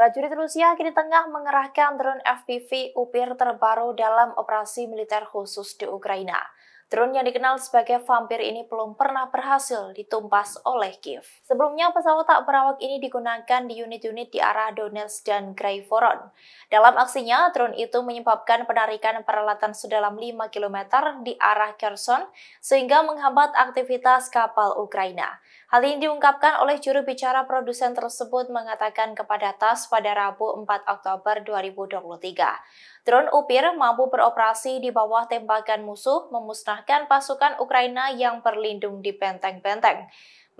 Prajurit Rusia kini tengah mengerahkan drone FPV upir terbaru dalam operasi militer khusus di Ukraina. Drone yang dikenal sebagai vampir ini belum pernah berhasil ditumpas oleh Kiev. Sebelumnya, pesawat tak berawak ini digunakan di unit-unit di arah Donetsk dan Graivoron. Dalam aksinya, drone itu menyebabkan penarikan peralatan sedalam 5 km di arah Kherson sehingga menghambat aktivitas kapal Ukraina. Hal ini diungkapkan oleh juru bicara produsen tersebut mengatakan kepada TAS pada Rabu 4 Oktober 2023. Drone Upir mampu beroperasi di bawah tembakan musuh memusnah pasukan Ukraina yang berlindung di benteng-benteng.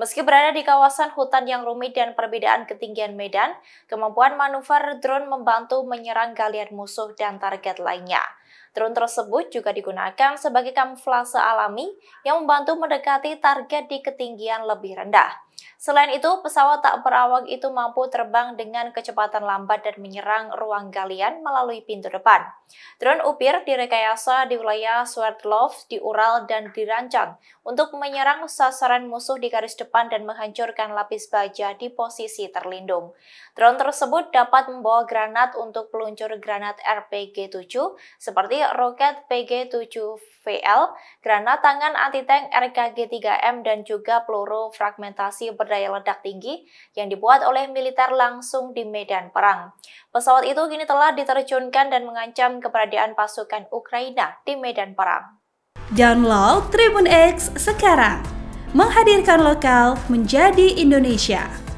Meski berada di kawasan hutan yang rumit dan perbedaan ketinggian medan, kemampuan manuver drone membantu menyerang galian musuh dan target lainnya. Drone tersebut juga digunakan sebagai kamuflase alami yang membantu mendekati target di ketinggian lebih rendah. Selain itu, pesawat tak berawak itu mampu terbang dengan kecepatan lambat dan menyerang ruang galian melalui pintu depan. Drone Upir direkayasa di wilayah Swerdlov, di Ural, dan dirancang untuk menyerang sasaran musuh di garis depan dan menghancurkan lapis baja di posisi terlindung. Drone tersebut dapat membawa granat untuk peluncur granat RPG-7 seperti seperti roket PG-7VL, granat tangan anti-tank RKG-3M, dan juga peluru fragmentasi berdaya ledak tinggi yang dibuat oleh militer langsung di medan perang. Pesawat itu kini telah diterjunkan dan mengancam keberadaan pasukan Ukraina di medan perang. Download Tribun X sekarang, menghadirkan lokal menjadi Indonesia.